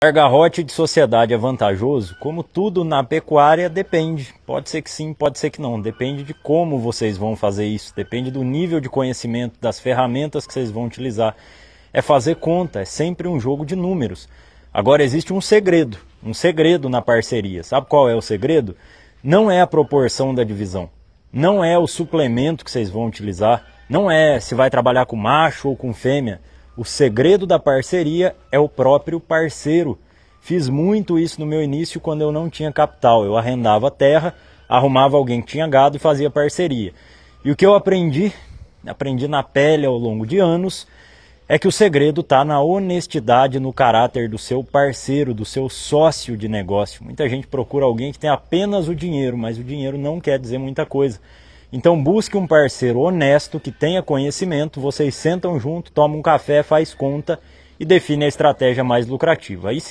Gargarrote de sociedade é vantajoso? Como tudo na pecuária, depende. Pode ser que sim, pode ser que não. Depende de como vocês vão fazer isso, depende do nível de conhecimento, das ferramentas que vocês vão utilizar. É fazer conta, é sempre um jogo de números. Agora existe um segredo, um segredo na parceria. Sabe qual é o segredo? Não é a proporção da divisão, não é o suplemento que vocês vão utilizar, não é se vai trabalhar com macho ou com fêmea. O segredo da parceria é o próprio parceiro. Fiz muito isso no meu início quando eu não tinha capital. Eu arrendava terra, arrumava alguém que tinha gado e fazia parceria. E o que eu aprendi, aprendi na pele ao longo de anos, é que o segredo está na honestidade, no caráter do seu parceiro, do seu sócio de negócio. Muita gente procura alguém que tem apenas o dinheiro, mas o dinheiro não quer dizer muita coisa. Então busque um parceiro honesto que tenha conhecimento, vocês sentam junto, tomam um café, faz conta e define a estratégia mais lucrativa. Aí sim.